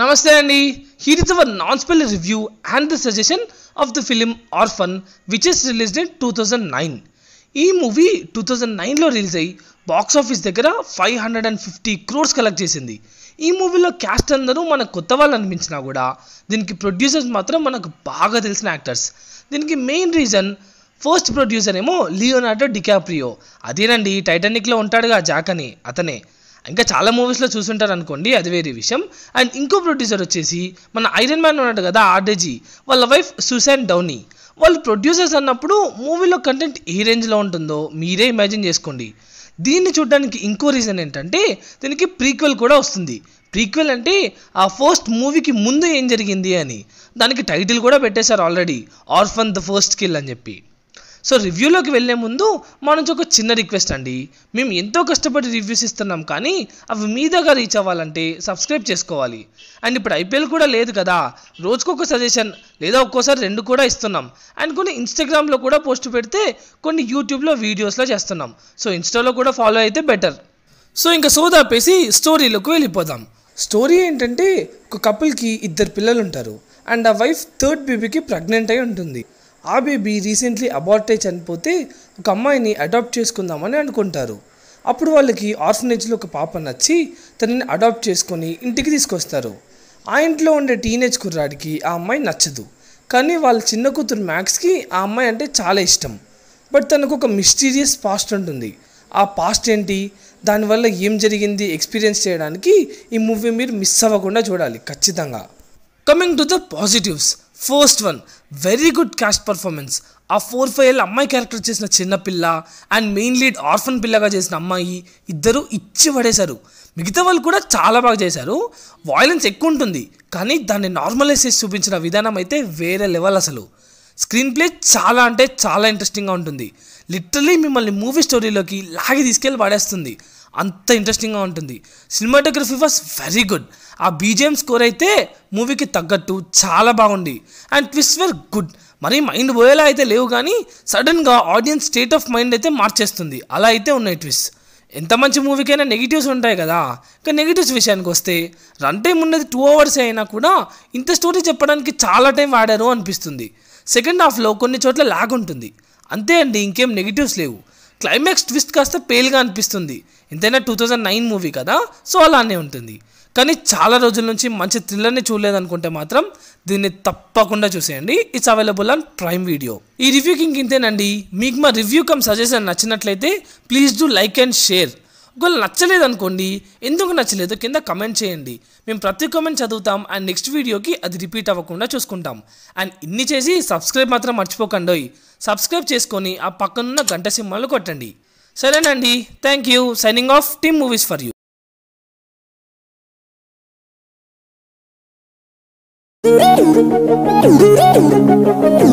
నమస్తే అండి here is our non spoiler review and the suggestion of the film Orphan which is released in two thousand nine ఈ movie two thousand నైన్లో release అయ్యి box office దగ్గర five hundred and fifty crores collect చేసింది ఈ మూవీలో caste అందరూ మనకు కొత్త వాళ్ళు అనిపించినా కూడా దీనికి ప్రొడ్యూసర్స్ మాత్రం మనకు బాగా తెలిసిన యాక్టర్స్ దీనికి మెయిన్ రీజన్ ఫస్ట్ ప్రొడ్యూసర్ ఏమో లియోనార్డో డికాప్రియో అదేనండి టైటానిక్లో ఉంటాడుగా జాకని అతనే ఇంకా చాలా మూవీస్లో చూసుంటారు అనుకోండి అది వేరే విషయం అండ్ ఇంకో ప్రొడ్యూసర్ వచ్చేసి మన ఐరన్ మ్యాన్ ఉన్నాడు కదా ఆర్డేజీ వాళ్ళ వైఫ్ సుసాన్ డౌనీ వాళ్ళు ప్రొడ్యూసర్స్ అన్నప్పుడు మూవీలో కంటెంట్ ఏ రేంజ్లో ఉంటుందో మీరే ఇమాజిన్ చేసుకోండి దీన్ని చూడడానికి ఇంకో రీజన్ ఏంటంటే దీనికి ప్రీక్వెల్ కూడా వస్తుంది ప్రీక్వెల్ అంటే ఆ ఫస్ట్ మూవీకి ముందు ఏం జరిగింది అని దానికి టైటిల్ కూడా పెట్టేశారు already Orphan the first kill అని చెప్పి సో రివ్యూలోకి వెళ్ళే ముందు మా నుంచి ఒక చిన్న రిక్వెస్ట్ అండి మేము ఎంతో కష్టపడి రివ్యూస్ ఇస్తున్నాం కానీ అవి మీ దగ్గర రీచ్ అవ్వాలంటే సబ్స్క్రైబ్ చేసుకోవాలి అండ్ ఇప్పుడు ఐపీఎల్ కూడా లేదు కదా రోజుకొక సజెషన్ లేదా ఒక్కోసారి రెండు కూడా ఇస్తున్నాం అండ్ కొన్ని ఇన్స్టాగ్రామ్లో కూడా పోస్ట్ పెడితే కొన్ని యూట్యూబ్లో వీడియోస్లో చేస్తున్నాం సో ఇన్స్టాలో కూడా ఫాలో అయితే బెటర్ సో ఇంకా సోదాపేసి స్టోరీలోకి వెళ్ళిపోదాం స్టోరీ ఏంటంటే ఒక కపుల్కి ఇద్దరు పిల్లలు ఉంటారు అండ్ ఆ వైఫ్ థర్డ్ బేబీకి ప్రెగ్నెంట్ అయి ఉంటుంది ఆ బేబీ రీసెంట్లీ అబార్ట్ అయి చనిపోతే ఒక అమ్మాయిని అడాప్ట్ చేసుకుందామని అనుకుంటారు అప్పుడు వాళ్ళకి ఆర్ఫనేజ్లో ఒక పాప నచ్చి తనని అడాప్ట్ చేసుకొని ఇంటికి తీసుకొస్తారు ఆ ఇంట్లో ఉండే టీనేజ్ కుర్రాడికి ఆ అమ్మాయి నచ్చదు కానీ వాళ్ళ చిన్న కూతురు మ్యాక్స్కి ఆ అమ్మాయి అంటే చాలా ఇష్టం బట్ తనకు ఒక మిస్టీరియస్ పాస్ట్ ఉంటుంది ఆ పాస్ట్ ఏంటి దానివల్ల ఏం జరిగింది ఎక్స్పీరియన్స్ చేయడానికి ఈ మూవీ మీరు మిస్ అవ్వకుండా చూడాలి ఖచ్చితంగా coming to the positives first one very good cast performance ఆ ఫోర్ ఫైవ్ ఏళ్ళ అమ్మాయి క్యారెక్టర్ చేసిన చిన్నపిల్ల అండ్ మెయిన్ లీడ్ ఆర్ఫన్ పిల్లగా చేసిన అమ్మాయి ఇద్దరు ఇచ్చి పడేశారు మిగతా వాళ్ళు కూడా చాలా బాగా చేశారు వాయిలెన్స్ ఎక్కువ ఉంటుంది కానీ దాన్ని నార్మలైజ్ చేసి చూపించిన విధానం అయితే వేరే లెవెల్ అసలు స్క్రీన్ ప్లే చాలా అంటే చాలా ఇంట్రెస్టింగ్గా ఉంటుంది లిటరలీ మిమ్మల్ని మూవీ స్టోరీలోకి లాగి తీసుకెళ్ళి పడేస్తుంది అంత ఇంట్రెస్టింగ్గా ఉంటుంది సినిమాటోగ్రఫీ వాస్ వెరీ గుడ్ ఆ బీజిఎం స్కోర్ అయితే మూవీకి తగ్గట్టు చాలా బాగుంది అండ్ ట్విస్ట్ వెర్ గుడ్ మరీ మైండ్ పోయేలా అయితే లేవు కానీ సడన్గా ఆడియన్స్ స్టేట్ ఆఫ్ మైండ్ అయితే మార్చేస్తుంది అలా అయితే ఉన్నాయి ట్విస్ట్ ఎంత మంచి మూవీకైనా నెగిటివ్స్ ఉంటాయి కదా ఇంకా నెగిటివ్స్ విషయానికి వస్తే రన్ టైం ఉన్నది టూ అవర్స్ అయినా కూడా ఇంత స్టోరీ చెప్పడానికి చాలా టైం వాడారు అనిపిస్తుంది సెకండ్ హాఫ్లో కొన్ని చోట్ల లాగ్ ఉంటుంది అంతే అండి ఇంకేం నెగిటివ్స్ లేవు క్లైమాక్స్ ట్విస్ట్ కాస్త పేలుగా అనిపిస్తుంది ఎంతైనా టూ థౌజండ్ నైన్ మూవీ కదా సో అలానే ఉంటుంది కానీ చాలా రోజుల నుంచి మంచి థ్రిల్లర్ని చూడలేదనుకుంటే మాత్రం దీన్ని తప్పకుండా చూసేయండి it's available on Prime Video ఈ రివ్యూకి ఇంతేనండి మీకు మా రివ్యూ కమ్ సజెషన్ నచ్చినట్లయితే please do like and share ఒకవేళ నచ్చలేదు అనుకోండి ఎందుకు నచ్చలేదో కింద కమెంట్ చేయండి మేము ప్రతి కమెంట్ చదువుతాం అండ్ నెక్స్ట్ వీడియోకి అది రిపీట్ అవ్వకుండా చూసుకుంటాం అండ్ ఇన్ని చేసి సబ్స్క్రైబ్ మాత్రం మర్చిపోకండి సబ్స్క్రైబ్ చేసుకొని ఆ పక్కనున్న గంట సింహాలు కొట్టండి సరేనండి thank you signing off team movies for you Do do do do do do do do